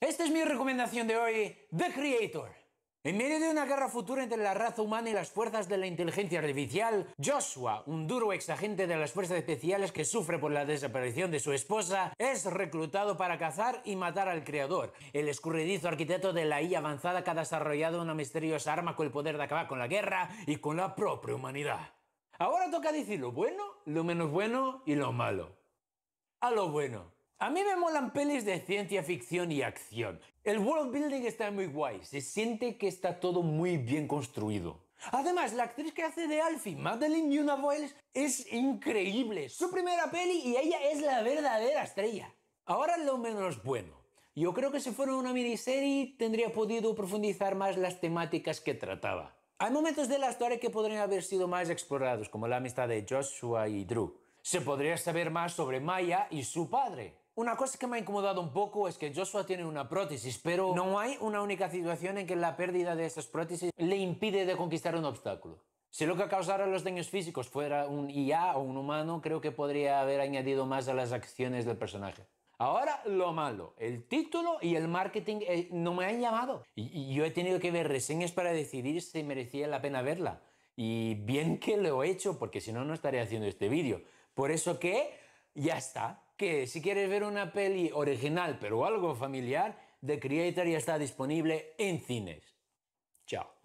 Esta es mi recomendación de hoy, The Creator. En medio de una guerra futura entre la raza humana y las fuerzas de la inteligencia artificial, Joshua, un duro exagente de las fuerzas especiales que sufre por la desaparición de su esposa, es reclutado para cazar y matar al creador, el escurridizo arquitecto de la IA avanzada que ha desarrollado una misteriosa arma con el poder de acabar con la guerra y con la propia humanidad. Ahora toca decir lo bueno, lo menos bueno y lo malo. A lo bueno. A mí me molan pelis de ciencia ficción y acción. El world building está muy guay, se siente que está todo muy bien construido. Además, la actriz que hace de Alfie, Madeleine Una Boyles, es increíble. Su primera peli y ella es la verdadera estrella. Ahora lo menos bueno. Yo creo que si fuera una miniserie tendría podido profundizar más las temáticas que trataba. Hay momentos de la historia que podrían haber sido más explorados, como la amistad de Joshua y Drew. Se podría saber más sobre Maya y su padre, una cosa que me ha incomodado un poco es que Joshua tiene una prótesis, pero no hay una única situación en que la pérdida de esas prótesis le impide de conquistar un obstáculo. Si lo que causara los daños físicos fuera un IA o un humano, creo que podría haber añadido más a las acciones del personaje. Ahora lo malo, el título y el marketing eh, no me han llamado. Y, yo he tenido que ver reseñas para decidir si merecía la pena verla. Y bien que lo he hecho, porque si no, no estaría haciendo este vídeo. Por eso que ya está que si quieres ver una peli original pero algo familiar, The Creator ya está disponible en cines. Chao.